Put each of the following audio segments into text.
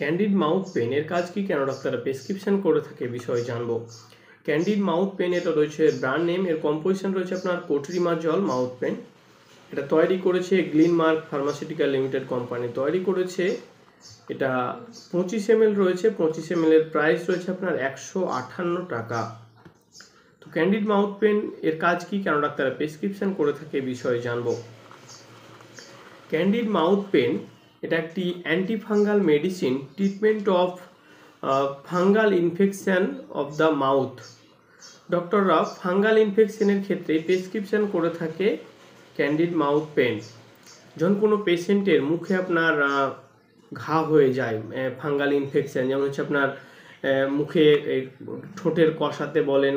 candid mouth paint এর কাজ কি কেন ডাক্তাররা প্রেসক্রিপশন করে থাকে বিষয়ে জানবো ক্যান্ডিড মাউথ পেন এটা রয়েছে ব্র্যান্ড নেম এর কম্পোজিশন রয়েছে আপনার কোটরিমা জল মাউথ পেন এটা তৈরি করেছে গ্লিনমার্ক ফার্মাসিউটিক্যাল লিমিটেড কোম্পানি তৈরি করেছে এটা পঁচিশ এম রয়েছে পঁচিশ এম এর প্রাইস রয়েছে আপনার একশো আঠান্ন টাকা তো ক্যান্ডিড মাউথ পেন এর কাজ কি কেন ডাক্তাররা প্রেসক্রিপশন করে থাকে বিষয়ে জানবো ক্যান্ডিড মাউথ পেন এটা একটি antifungal medicine treatment of fungal infection of the mouth ডক্টররা ফাঙ্গাল ইনফেকশানের ক্ষেত্রে প্রেসক্রিপশান করে থাকে ক্যান্ডিড মাউথ পেন যখন কোনো পেশেন্টের মুখে আপনার ঘা হয়ে যায় ফাঙ্গাল ইনফেকশান যেমন হচ্ছে আপনার মুখে ঠোঁটের কষাতে বলেন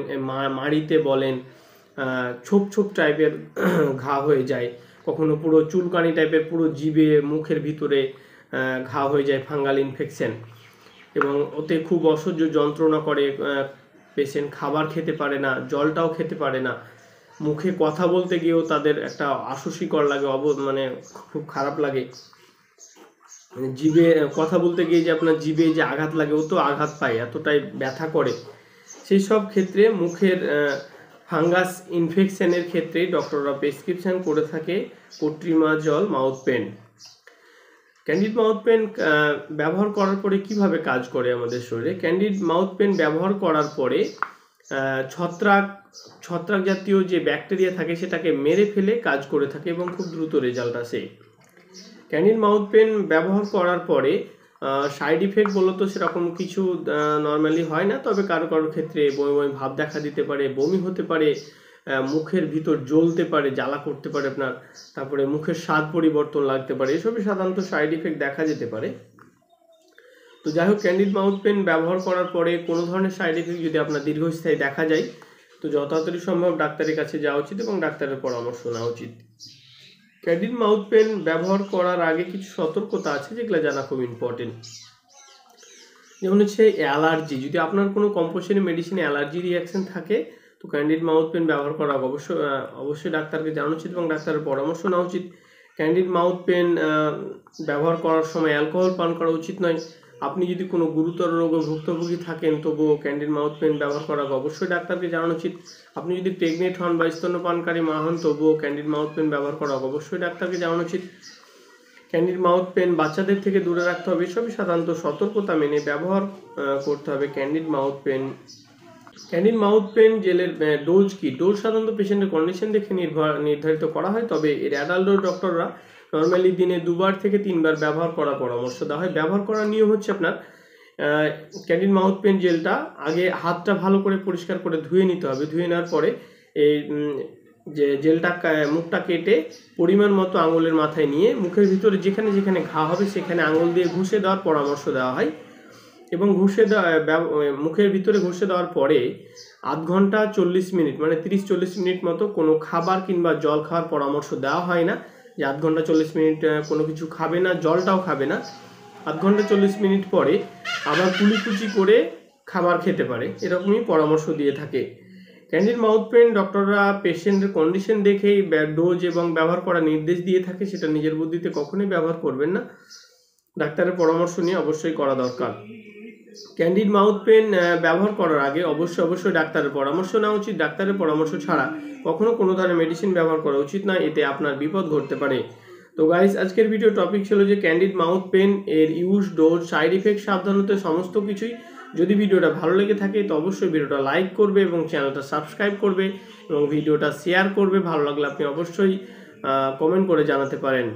মাড়িতে বলেন ছোপ ছোপ টাইপের ঘা হয়ে যায় কখনো পুরো চুলকানি টাইপের পুরো জিবে মুখের ভিতরে ঘা হয়ে যায় ফাঙ্গাল ইনফেকশান এবং ওতে খুব অসহ্য যন্ত্রণা করে পেশেন্ট খাবার খেতে পারে না জলটাও খেতে পারে না মুখে কথা বলতে গিয়েও তাদের একটা আশস্বীকর লাগে অব মানে খুব খারাপ লাগে মানে জিবে কথা বলতে গিয়ে যে আপনার জিবে যে আঘাত লাগে ও তো আঘাত পায় এতটাই ব্যথা করে সেই সব ক্ষেত্রে মুখের ফাঙ্গাস ইনফেকশনের ক্ষেত্রে ডক্টররা প্রেসক্রিপশান করে থাকে clotrimazole mouth paint Candid mouth paint ব্যবহার করার পরে কিভাবে কাজ করে আমাদের শরীরে ক্যান্ডিড মাউথ পেন ব্যবহার করার পরে ছত্রাক ছত্রাক জাতীয় যে ব্যাকটেরিয়া থাকে সেটাকে মেরে ফেলে কাজ করে থাকে এবং খুব দ্রুত রেজাল্ট আসে ক্যান্ডিড মাউথ পেন ব্যবহার করার পরে সাইড ইফেক্ট বলতো সেরকম কিছু নর্মালি হয় না তবে কারো কারোর ক্ষেত্রে বমি বমি ভাব দেখা দিতে পারে বমি হতে পারে মুখের ভিতর জ্বলতে পারে জ্বালা করতে পারে আপনার তারপরে মুখের স্বাদ পরিবর্তন লাগতে পারে এসবই সাধারণত সাইড ইফেক্ট দেখা যেতে পারে তো যাই হোক ক্যান্ডিড মাউথ পেন ব্যবহার করার পরে কোনো ধরনের সাইড ইফেক্ট যদি আপনার দীর্ঘস্থায়ী দেখা যায় তো যথাযথ সম্ভব ডাক্তারের কাছে যাওয়া উচিত এবং ডাক্তারের পরামর্শ নেওয়া উচিত ক্যাডিন মাউথ পেন ব্যবহার করার আগে কিছু সতর্কতা আছে যেগুলো জানা খুব ইম্পর্টেন্ট যেমন হচ্ছে অ্যালার্জি যদি আপনার কোনো কম্পোসারি মেডিসিন অ্যালার্জি রিয়াকশন থাকে তো ক্যান্ডিড মাউথ পেন ব্যবহার করা অবশ্যই অবশ্যই ডাক্তারকে জানা উচিত এবং ডাক্তারের পরামর্শ নেওয়া উচিত ক্যান্ডিড মাউথ পেন ব্যবহার করার সময় অ্যালকোহল পান করা উচিত নয় আপনি যদি কোনো গুরুতর রোগে ভুক্তভোগী থাকেন তবুও ক্যান্ডিড মাউথ পেন ব্যবহার করা অবশ্যই ডাক্তারকে জানানো উচিত আপনি যদি প্রেগনেন্ট হন বা স্তন্যপানকারী মা হন তবুও ক্যান্ডিড মাউথ পেন ব্যবহার করা অবশ্যই ডাক্তারকে জানানো উচিত ক্যান্ডিড মাউথ পেন বাচ্চাদের থেকে দূরে রাখতে হবে এসবই সাধারণত সতর্কতা মেনে ব্যবহার করতে হবে Candid mouth paint Candid mouth paint জেলের ডোজ কি ডোজ সাধারণত পেশেন্টের কন্ডিশন দেখে নির্ধারিত করা হয় তবে এর অ্যাডাল্ট ডক্টররা নর্মালি দিনে দুবার থেকে তিনবার ব্যবহার করা পরামর্শ দেওয়া হয় ব্যবহার করার নিয়ম হচ্ছে আপনার ক্যান্ডিন মাউথ পেন জেলটা আগে হাতটা ভালো করে পরিষ্কার করে ধুয়ে নিতে হবে ধুয়ে নেওয়ার পরে এই যে জেলটা মুখটা কেটে পরিমাণ মতো আঙুলের মাথায় নিয়ে মুখের ভিতরে যেখানে যেখানে ঘা হবে সেখানে আঙুল দিয়ে ঘুষে দেওয়ার পরামর্শ দেওয়া হয় এবং ঘুষে দেওয়া মুখের ভিতরে ঘুষে দেওয়ার পরে আধ ঘন্টা চল্লিশ মিনিট মানে তিরিশ চল্লিশ মিনিট মতো কোনো খাবার কিংবা জল খাওয়ার পরামর্শ দেওয়া হয় না যে আধ ঘন্টা চল্লিশ মিনিট কোনো কিছু খাবে না জলটাও খাবে না আধ ঘন্টা চল্লিশ মিনিট পরে আবার কুলিকুচি করে খাবার খেতে পারে এরকমই পরামর্শ দিয়ে থাকে ক্যান্ডিড মাউথ পেন ডক্টররা পেশেন্টের কন্ডিশন দেখেই ডোজ এবং ব্যবহার করার নির্দেশ দিয়ে থাকে সেটা নিজের বুদ্ধিতে কখনোই ব্যবহার করবেন না ডাক্তারের পরামর্শ নিয়ে অবশ্যই করা দরকার ক্যান্ডিড মাউথ পেন ব্যবহার করার আগে অবশ্যই অবশ্যই ডাক্তারের পরামর্শ নেওয়া উচিত ডাক্তারের পরামর্শ ছাড়া কখনো কোনো ধরনের মেডিসিন ব্যবহার করা উচিত না এতে আপনার বিপদ ঘটতে পারে তো গাইস আজকের ভিডিও টপিক ছিল যে ক্যান্ডিড মাউথ পেন এর ইউজ ডোজ সাইড ইফেক্ট সাবধানতে সমস্ত কিছুই যদি ভিডিওটা ভালো লেগে থাকে তো অবশ্যই ভিডিওটা লাইক করবে এবং চ্যানেলটা সাবস্ক্রাইব করবে এবং ভিডিওটা শেয়ার করবে ভালো লাগলে আপনি অবশ্যই কমেন্ট করে জানাতে পারেন